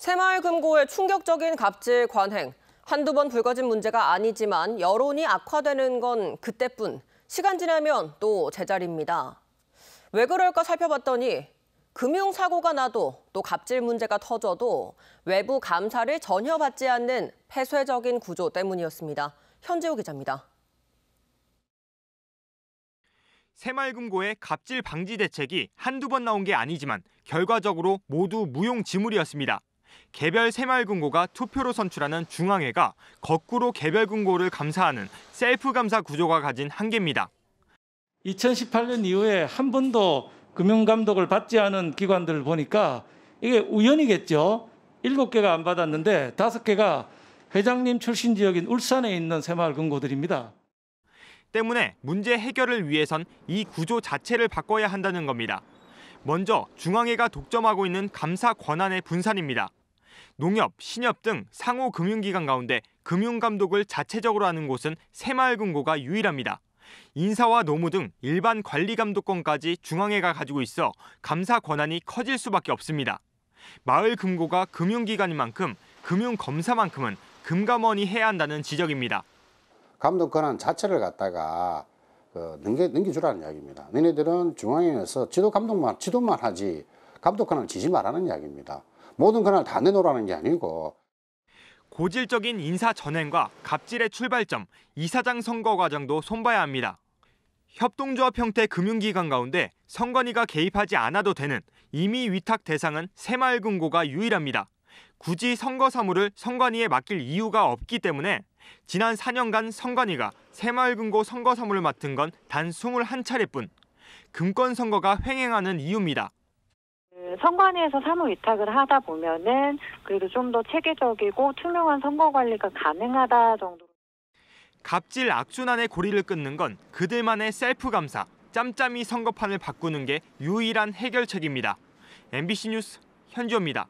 새마을금고의 충격적인 갑질 관행. 한두 번 불거진 문제가 아니지만 여론이 악화되는 건 그때뿐. 시간 지나면 또 제자리입니다. 왜 그럴까 살펴봤더니 금융사고가 나도 또 갑질 문제가 터져도 외부 감사를 전혀 받지 않는 폐쇄적인 구조 때문이었습니다. 현재호 기자입니다. 새마을금고의 갑질 방지 대책이 한두 번 나온 게 아니지만 결과적으로 모두 무용지물이었습니다. 개별 새마을금고가 투표로 선출하는 중앙회가 거꾸로 개별금고를 감사하는 셀프 감사 구조가 가진 한계입니다. 2018년 이후에 한 번도 금융감독을 받지 않은 기관들을 보니까 이게 우연이겠죠. 7개가 안 받았는데 5개가 회장님 출신 지역인 울산에 있는 새마을금고들입니다. 때문에 문제 해결을 위해선 이 구조 자체를 바꿔야 한다는 겁니다. 먼저 중앙회가 독점하고 있는 감사 권한의 분산입니다. 농협, 신협 등 상호 금융기관 가운데 금융감독을 자체적으로 하는 곳은 새마을금고가 유일합니다. 인사와 노무 등 일반 관리 감독권까지 중앙회가 가지고 있어 감사 권한이 커질 수밖에 없습니다. 마을 금고가 금융기관인 만큼 금융 검사만큼은 금감원이 해야 한다는 지적입니다. 감독 권한 자체를 갖다가 그 넘겨, 넘겨주라는 이야기입니다. 너네들은 중앙에서 지도 감독만 지도만 하지 감독 권한을 지지 말하는 이야기입니다. 모든 권한다 내놓으라는 게 아니고 고질적인 인사 전행과 갑질의 출발점, 이사장 선거 과정도 손봐야 합니다. 협동조합 형태 금융기관 가운데 선관위가 개입하지 않아도 되는 이미 위탁 대상은 새마을금고가 유일합니다. 굳이 선거 사무를 선관위에 맡길 이유가 없기 때문에 지난 4년간 선관위가 새마을금고 선거 사무를 맡은 건 단 21차례뿐. 금권 선거가 횡행하는 이유입니다. 선관위에서 사무 위탁을 하다 보면은 그래도 좀 더 체계적이고 투명한 선거 관리가 가능하다 정도로. 갑질 악순환의 고리를 끊는 건 그들만의 셀프 감사, 짬짬이 선거판을 바꾸는 게 유일한 해결책입니다. MBC 뉴스 현주입니다.